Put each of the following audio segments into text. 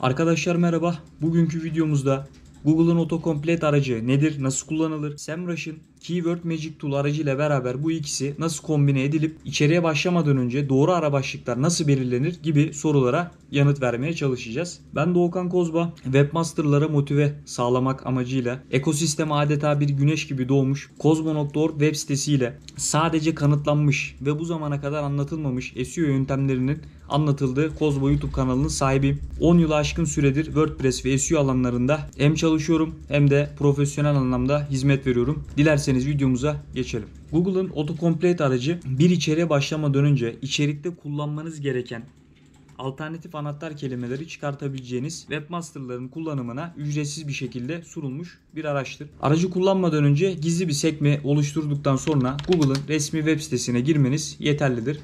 Arkadaşlar merhaba. Bugünkü videomuzda Google'ın otokomplet aracı nedir, nasıl kullanılır, SEMrush'ın Keyword Magic Tool aracıyla beraber bu ikisi nasıl kombine edilip içeriye başlamadan önce doğru ara başlıklar nasıl belirlenir gibi sorulara yanıt vermeye çalışacağız. Ben Doğukan Kozba, webmasterlara motive sağlamak amacıyla ekosisteme adeta bir güneş gibi doğmuş kozmo.org web sitesiyle sadece kanıtlanmış ve bu zamana kadar anlatılmamış SEO yöntemlerinin anlatıldığı Kozmo YouTube kanalının sahibiyim. 10 yılı aşkın süredir WordPress ve SEO alanlarında hem çalışıyorum hem de profesyonel anlamda hizmet veriyorum. Dilerseniz Dilerseniz videomuza geçelim. Google'ın autocomplete aracı bir içeriğe başlama dönünce içerikte kullanmanız gereken alternatif anahtar kelimeleri çıkartabileceğiniz webmasterların kullanımına ücretsiz bir şekilde sunulmuş bir araçtır. Aracı kullanmadan önce gizli bir sekme oluşturduktan sonra Google'ın resmi web sitesine girmeniz yeterlidir.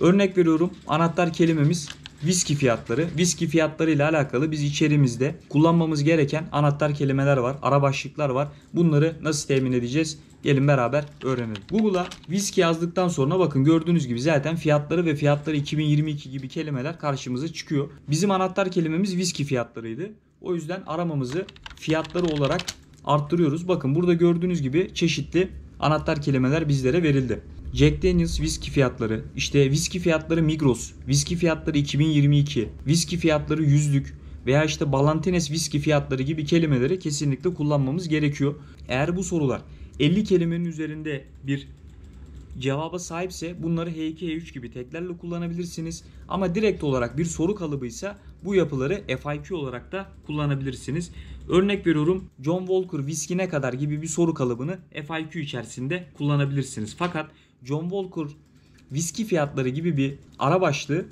Örnek veriyorum anahtar kelimemiz viski fiyatları. Viski fiyatları ile alakalı biz içerimizde kullanmamız gereken anahtar kelimeler var, ara başlıklar var. Bunları nasıl temin edeceğiz? Gelin beraber öğrenelim. Google'a viski yazdıktan sonra bakın gördüğünüz gibi zaten fiyatları ve fiyatları 2022 gibi kelimeler karşımıza çıkıyor. Bizim anahtar kelimemiz viski fiyatlarıydı. O yüzden aramamızı fiyatları olarak arttırıyoruz. Bakın burada gördüğünüz gibi çeşitli anahtar kelimeler bizlere verildi. Jack Daniels viski fiyatları, işte viski fiyatları Migros, viski fiyatları 2022, viski fiyatları yüzlük veya işte Balantines viski fiyatları gibi kelimeleri kesinlikle kullanmamız gerekiyor. Eğer bu sorular 50 kelimenin üzerinde bir cevaba sahipse bunları H2, H3 gibi teklerle kullanabilirsiniz. Ama direkt olarak bir soru kalıbıysa bu yapıları FIQ olarak da kullanabilirsiniz. Örnek veriyorum John Walker viski ne kadar gibi bir soru kalıbını FIQ içerisinde kullanabilirsiniz. Fakat John Walker viski fiyatları gibi bir ara başlığı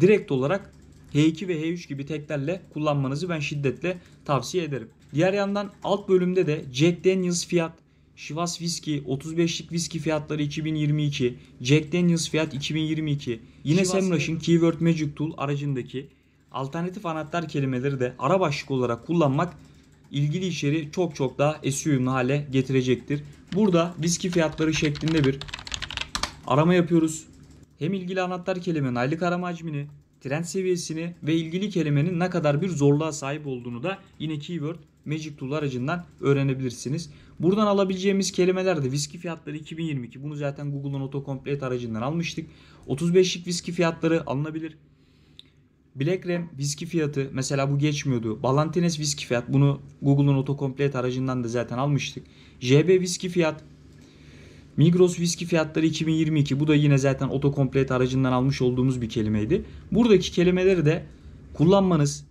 direkt olarak H2 ve H3 gibi teklerle kullanmanızı ben şiddetle tavsiye ederim. Diğer yandan alt bölümde de Jack Daniels fiyat, Şivas Viski 35'lik viski fiyatları 2022. Jack Daniels fiyat 2022. Yine Şivas Semrush'ın Keyword Magic Tool aracındaki alternatif anahtar kelimeleri de ara başlık olarak kullanmak ilgili içeri çok çok daha SEO'yumlu hale getirecektir. Burada viski fiyatları şeklinde bir arama yapıyoruz. Hem ilgili anahtar kelimenin aylık arama hacmini trend seviyesini ve ilgili kelimenin ne kadar bir zorluğa sahip olduğunu da yine Keyword Magic Tool aracından öğrenebilirsiniz. Buradan alabileceğimiz kelimeler de viski fiyatları 2022. Bunu zaten Google'ın autocomplete aracından almıştık. 35'lik viski fiyatları alınabilir. Black Ram viski fiyatı mesela bu geçmiyordu. Ballantines viski fiyat bunu Google'un autocomplete aracından da zaten almıştık. JB viski fiyat Migros viski fiyatları 2022 bu da yine zaten otokomplet aracından almış olduğumuz bir kelimeydi. Buradaki kelimeleri de kullanmanız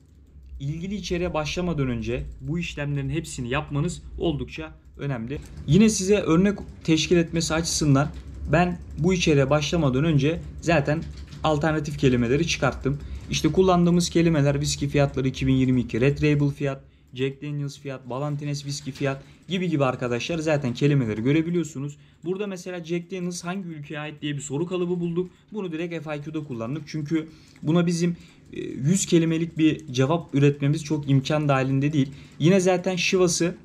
ilgili içeriğe başlamadan önce bu işlemlerin hepsini yapmanız oldukça önemli. Yine size örnek teşkil etmesi açısından ben bu içeriğe başlamadan önce zaten alternatif kelimeleri çıkarttım. İşte kullandığımız kelimeler viski fiyatları 2022, red label fiyat, Jack Daniels fiyat, Ballantines viski fiyat gibi gibi arkadaşlar zaten kelimeleri görebiliyorsunuz. Burada mesela Jack Daniels hangi ülkeye ait diye bir soru kalıbı bulduk. Bunu direkt FAQ'da kullandık. Çünkü buna bizim 100 e, kelimelik bir cevap üretmemiz çok imkan dahilinde değil. Yine zaten şivası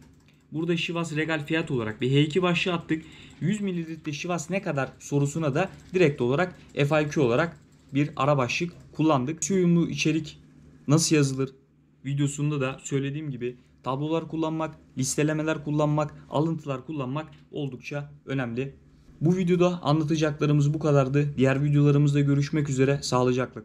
Burada Şivas regal fiyat olarak bir H2 başlığı attık. 100 mililitre Şivas ne kadar sorusuna da direkt olarak FAQ olarak bir ara başlık kullandık. Suyumlu içerik nasıl yazılır? videosunda da söylediğim gibi tablolar kullanmak, listelemeler kullanmak, alıntılar kullanmak oldukça önemli. Bu videoda anlatacaklarımız bu kadardı. Diğer videolarımızda görüşmek üzere. Sağlıcakla kalın.